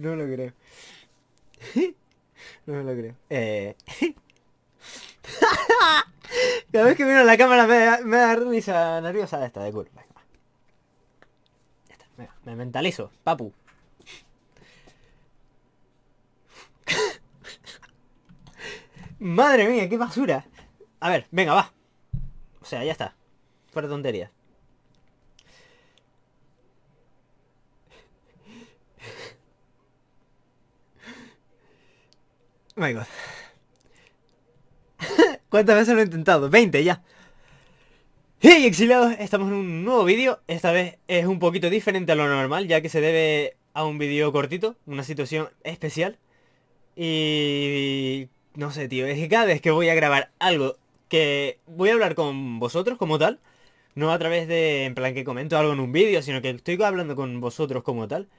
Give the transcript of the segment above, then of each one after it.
No lo creo. No lo creo. Eh. Cada vez que miro la cámara me, da risa nerviosa de esta, de culpa. Ya me mentalizo, papu. Madre mía, qué basura. A ver, venga, va. O sea, ya está. Fuera tonterías Oh my god. ¿Cuántas veces lo he intentado? 20 ya. Hey exiliados, estamos en un nuevo vídeo. Esta vez es un poquito diferente a lo normal, ya que se debe a un vídeo cortito, una situación especial. Y... No sé, tío, es que cada vez que voy a grabar algo que voy a hablar con vosotros como tal, no a través de, en plan, que comento algo en un vídeo, sino que estoy hablando con vosotros como tal,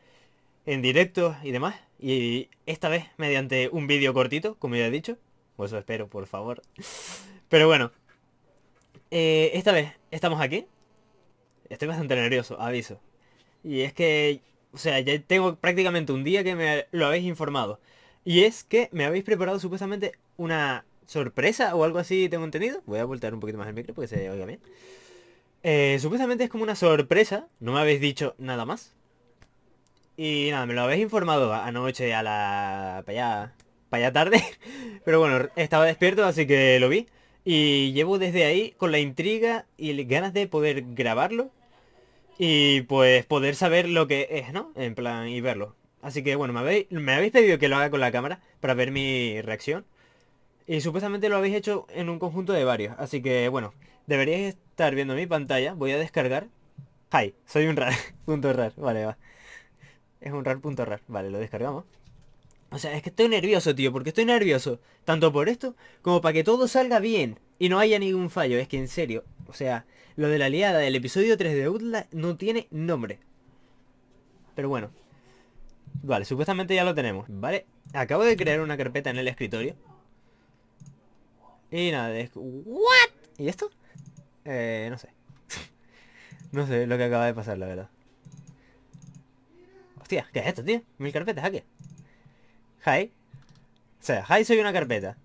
en directo y demás, y esta vez mediante un vídeo cortito, como ya he dicho. Eso espero, por favor. Pero bueno. Eh, esta vez estamos aquí. Estoy bastante nervioso, aviso. Y es que, o sea, ya tengo prácticamente un día que me lo habéis informado. Y es que me habéis preparado supuestamente una sorpresa o algo así, tengo entendido. Voy a voltear un poquito más el micro porque se oiga bien. Eh, supuestamente es como una sorpresa. No me habéis dicho nada más. Y nada, me lo habéis informado anoche a la... para allá, para tarde. Pero bueno, estaba despierto, así que lo vi. Y llevo desde ahí con la intriga y ganas de poder grabarlo. Y pues poder saber lo que es, ¿no? En plan, y verlo. Así que bueno, me habéis, pedido que lo haga con la cámara para ver mi reacción. Y supuestamente lo habéis hecho en un conjunto de varios. Así que bueno, deberíais estar viendo mi pantalla. Voy a descargar. Hi, soy un rar. Punto raro Vale, va. Es un rar.rar. Vale, lo descargamos. O sea, es que estoy nervioso, tío, porque estoy nervioso. Tanto por esto, como para que todo salga bien. Y no haya ningún fallo, es que en serio. O sea, lo de la aliada del episodio 3 de Utla no tiene nombre. Pero bueno. Vale, supuestamente ya lo tenemos. Vale, acabo de crear una carpeta en el escritorio. Y nada, ¿What? ¿Y esto? Eh, no sé. no sé lo que acaba de pasar, la verdad. ¿qué es esto, tío? Mil carpetas qué? Hi. O sea, hi soy una carpeta.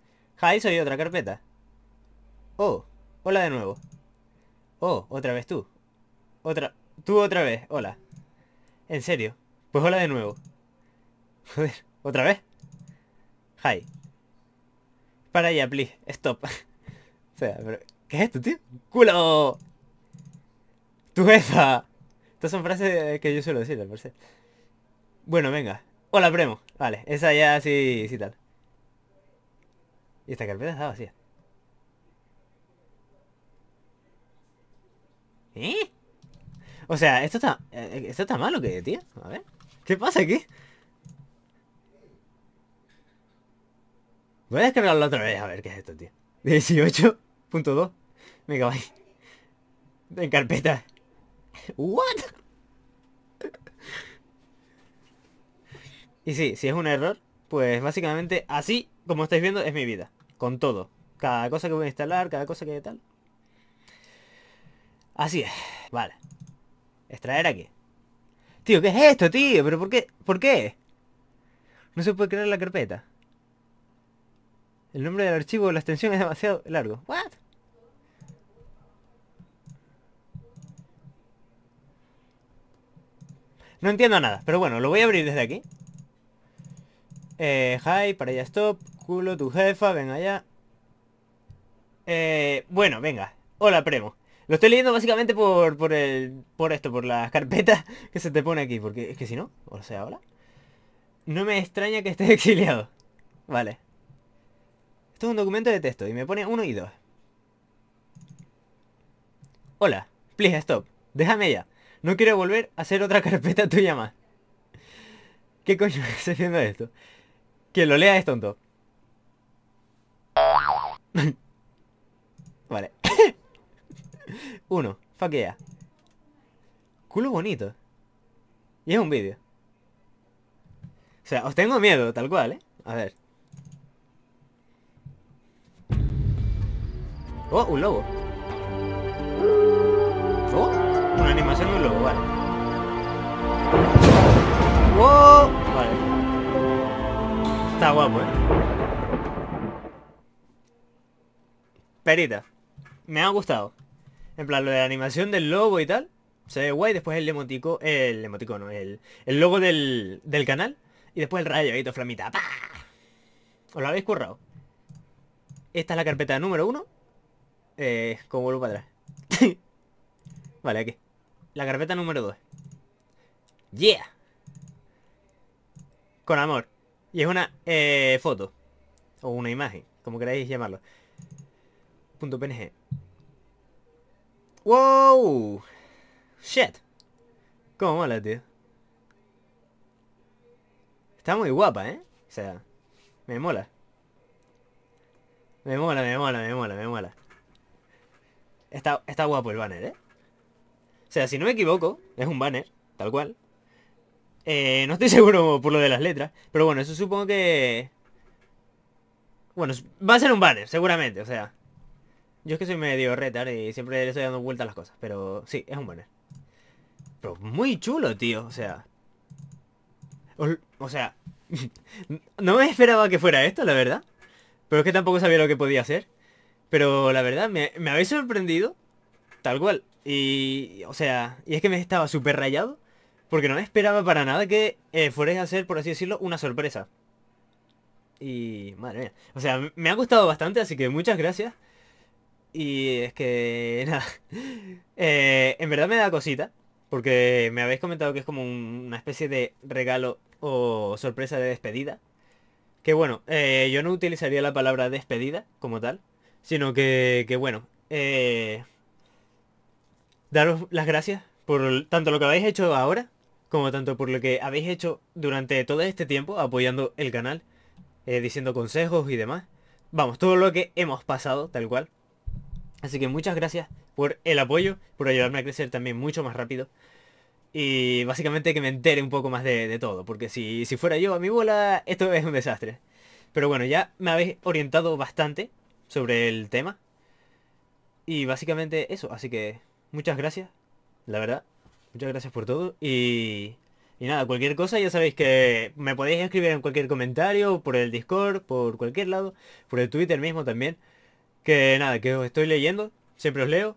Hi soy otra carpeta. Oh, hola de nuevo. Oh, otra vez tú. Otra... Tú otra vez, hola. En serio. Pues hola de nuevo. Joder, ¿otra vez? Hi. Para allá, please. Stop. o sea, pero... ¿Qué es esto, tío? ¡Culo! ¡Tu jefa! Estas son frases que yo suelo decir, al parecer. Bueno, venga. Hola, Premo. Vale, esa ya sí, sí tal. Y esta carpeta está vacía. ¿Eh? O sea, esto está... Eh, esto está malo que, tío. A ver. ¿Qué pasa aquí? Voy a descargarlo otra vez. A ver qué es esto, tío. 18.2 ahí. En carpeta. What? Y sí, si es un error, pues básicamente así, como estáis viendo, es mi vida. Con todo. Cada cosa que voy a instalar, cada cosa que tal. Así es. Vale. Extraer aquí. Tío, ¿qué es esto, tío? ¿Pero por qué? ¿Por qué? No se puede crear la carpeta. El nombre del archivo de la extensión es demasiado largo. ¿What? No entiendo nada, pero bueno, lo voy a abrir desde aquí. Eh, hi, para ya, stop. Culo, tu jefa, venga ya Eh, bueno, venga. Hola, Premo. Lo estoy leyendo básicamente por, por, el, por esto, por las carpetas que se te pone aquí. Porque es que si no, o sea, hola. No me extraña que estés exiliado. Vale. Esto es un documento de texto y me pone uno y 2. Hola, please stop. Déjame ya. No quiero volver a hacer otra carpeta tuya más. ¿Qué coño estoy haciendo esto? Quien lo lea es tonto. vale. Uno. Fuck Culo bonito. Y es un vídeo. O sea, os tengo miedo, tal cual, ¿eh? A ver. Oh, un lobo. Oh, una animación de un lobo, vale. Oh, vale. Está guapo, ¿eh? Perita. Me ha gustado. En plan, lo de la animación del logo y tal. Se ve guay. Después el emotico... El emoticono. no el logo del, canal. Y después el rayito flamita. Os lo habéis currado. Esta es la carpeta número uno. Eh, como vuelvo para atrás. vale, aquí. La carpeta número 2. Yeah. Con amor. Y es una eh, foto. O una imagen, como queráis llamarlo. .png. ¡Wow! ¡Shit! ¿Cómo mola, tío? Está muy guapa, ¿eh? O sea, me mola. Me mola, me mola, me mola, me mola. Está, está guapo el banner, ¿eh? O sea, si no me equivoco, es un banner, tal cual. Eh, no estoy seguro por lo de las letras, pero bueno, eso supongo que... Bueno, va a ser un banner, seguramente, o sea... Yo es que soy medio retard y siempre le estoy dando vuelta a las cosas, pero sí, es un banner. Pero muy chulo, tío, o sea... O, sea... no me esperaba que fuera esto, la verdad. Pero es que tampoco sabía lo que podía hacer. Pero la verdad, me, me habéis sorprendido. Tal cual. Y, o sea, y es que me estaba súper rayado porque no me esperaba para nada que eh, fuerais a hacer, por así decirlo, una sorpresa. Y madre mía. O sea, me ha gustado bastante, así que muchas gracias. Y es que, nada. Eh, en verdad me da cosita. Porque me habéis comentado que es como una especie de regalo o sorpresa de despedida. Que bueno, eh, yo no utilizaría la palabra despedida como tal. Sino que, que bueno. Eh, daros las gracias por tanto lo que habéis hecho ahora como tanto por lo que habéis hecho durante todo este tiempo apoyando el canal, eh, diciendo consejos y demás. Vamos, todo lo que hemos pasado, tal cual. Así que muchas gracias por el apoyo, por ayudarme a crecer también mucho más rápido. Y básicamente que me entere un poco más de, todo, porque si, si fuera yo a mi bola, esto es un desastre. Pero bueno, ya me habéis orientado bastante sobre el tema. Y básicamente eso, así que muchas gracias, la verdad. Muchas gracias por todo y... Y nada, cualquier cosa ya sabéis que me podéis escribir en cualquier comentario, por el Discord, por cualquier lado, por el Twitter mismo también. Que nada, que os estoy leyendo, siempre os leo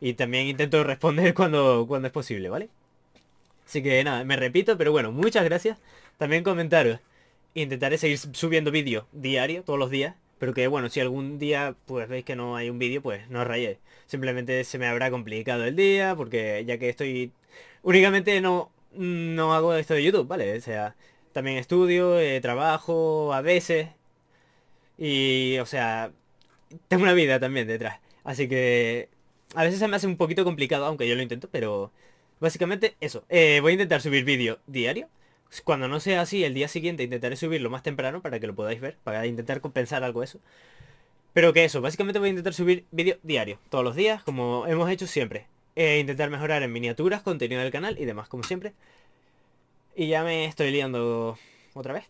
y también intento responder cuando, cuando es posible, ¿vale? Así que nada, me repito, pero bueno, muchas gracias. También comentaros, intentaré seguir subiendo vídeos diario, todos los días. Pero que bueno, si algún día pues veis que no hay un vídeo, pues no rayéis. Simplemente se me habrá complicado el día, porque ya que estoy únicamente no, no hago esto de YouTube, ¿vale? O sea, también estudio, eh, trabajo a veces. Y, o sea, tengo una vida también detrás. Así que a veces se me hace un poquito complicado, aunque yo lo intento, pero básicamente eso. Eh, voy a intentar subir vídeo diario. Cuando no sea así, el día siguiente intentaré subirlo más temprano para que lo podáis ver, para intentar compensar algo eso. Pero que eso, básicamente voy a intentar subir vídeo diario, todos los días, como hemos hecho siempre. E intentar mejorar en miniaturas, contenido del canal y demás, como siempre. Y ya me estoy liando otra vez.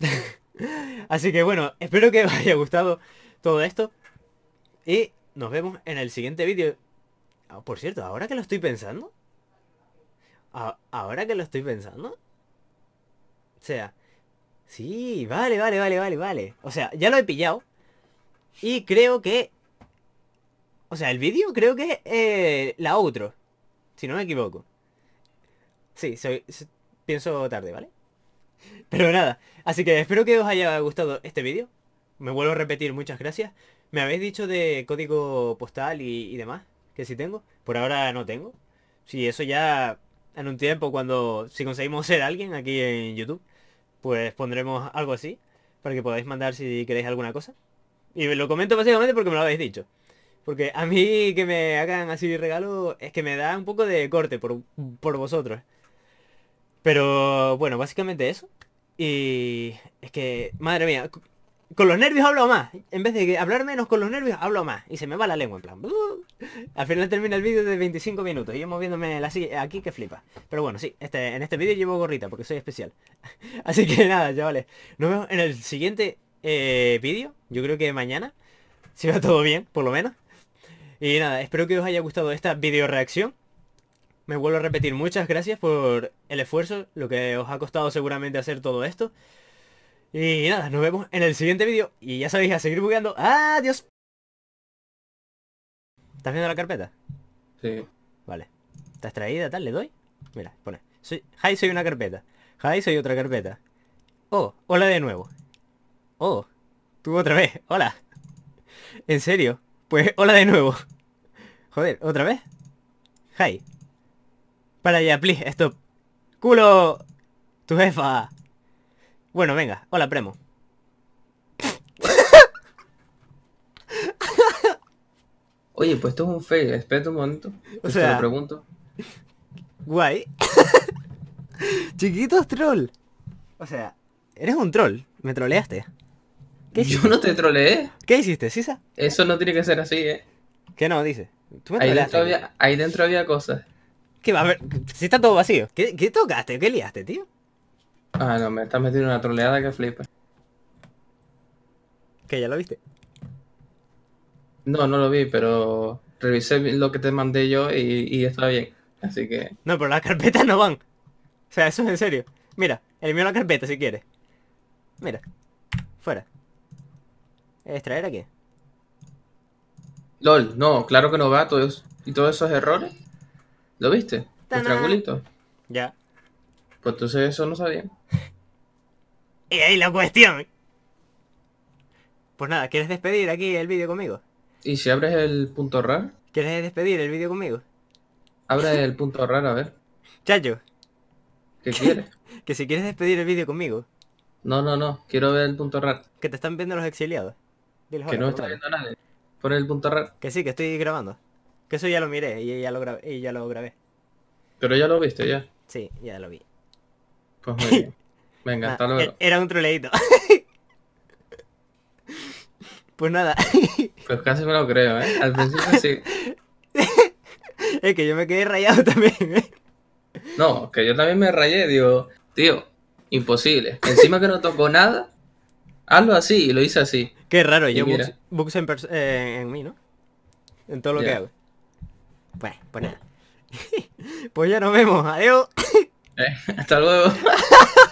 Así que bueno, espero que os haya gustado todo esto. Y nos vemos en el siguiente vídeo. Ah, por cierto, ahora que lo estoy pensando. Ah, ahora que lo estoy pensando. O sea. Sí, vale, vale, vale, vale, vale. O sea, ya lo he pillado. Y creo que o sea, el vídeo creo que es eh, la otro. Si no me equivoco. Sí, soy, pienso tarde, ¿vale? Pero nada, así que espero que os haya gustado este vídeo. Me vuelvo a repetir, muchas gracias. Me habéis dicho de código postal y, demás, que si sí tengo. Por ahora no tengo. Si eso ya en un tiempo, cuando si conseguimos ser alguien aquí en YouTube, pues pondremos algo así, para que podáis mandar si queréis alguna cosa. Y lo comento básicamente porque me lo habéis dicho. Porque a mí que me hagan así regalo es que me da un poco de corte por, vosotros. Pero bueno, básicamente eso. Y es que, madre mía, con los nervios hablo más. En vez de hablar menos con los nervios, hablo más. Y se me va la lengua, en plan. Al final termina el vídeo de 25 minutos. Y yo moviéndome así, aquí que flipa. Pero bueno, sí, este, en este vídeo llevo gorrita porque soy especial. Así que nada, chavales. Nos vemos en el siguiente eh, vídeo. Yo creo que mañana. Si va todo bien, por lo menos. Y nada, espero que os haya gustado esta video reacción. Me vuelvo a repetir, muchas gracias por el esfuerzo, lo que os ha costado seguramente hacer todo esto. Y nada, nos vemos en el siguiente vídeo. Y ya sabéis, a seguir bugueando. ¡Adiós! ¿Estás viendo la carpeta? Sí. Vale. ¿Estás traída, tal? ¿Le doy? Mira, pone. Soy... Hi, soy una carpeta. Hi, soy otra carpeta. Oh, hola de nuevo. Oh, tú otra vez. Hola. ¿En serio? Pues hola de nuevo. Joder, ¿otra vez? Hi. Para allá, please, stop. ¡Culo! Tu jefa. Bueno, venga. Hola, Premo. Oye, pues esto es un fail. Espérate un momento. O sea, te lo pregunto. Guay. Chiquitos troll. O sea, eres un troll. Me troleaste. Yo no te troleé. ¿Qué hiciste, Sisa? Eso no tiene que ser así, ¿eh? ¿Qué no? Dice. ¿Tú me ahí, dentro había, dentro había cosas. ¿Qué va a ver? Si está todo vacío. ¿Qué, tocaste? ¿Qué liaste, tío? Ah, no, me estás metiendo una troleada que flipa. ¿Que ya lo viste? No, no lo vi, pero revisé lo que te mandé yo y, y está bien. Así que. No, pero las carpetas no van. O sea, eso es en serio. Mira, elimina la carpeta si quieres. Mira. Fuera. ¿Extraer aquí? LOL, no, claro que no va. Todo eso, y todos esos errores. ¿Lo viste? El triangulito. Ya. Pues entonces eso no sabía. y ahí la cuestión. Pues nada, ¿quieres despedir aquí el vídeo conmigo? ¿Y si abres el punto rar? ¿Quieres despedir el vídeo conmigo? Abre el punto rar, a ver. Chacho. ¿Qué quieres? que si quieres despedir el vídeo conmigo. No, no, no, quiero ver el punto rar. Que te están viendo los exiliados que no está viendo a nadie. Pon el punto raro. Que sí, que estoy grabando. Que eso ya lo miré y ya lo grabé. Y ya lo grabé. Pero ya lo viste, ya. Sí, ya lo vi. Pues muy bien. Venga, ah, hasta luego. E-, era un troleito. pues nada. pues casi me lo creo, ¿eh? Al principio sí. es que yo me quedé rayado también, ¿eh? No, que yo también me rayé, digo, tío, imposible. Encima que no tocó nada hazlo así y lo hice así. Qué raro, yo books, eh, en, mí, ¿no? En todo lo que hago. Pues, pues nada. pues ya nos vemos, adiós. Eh, hasta luego.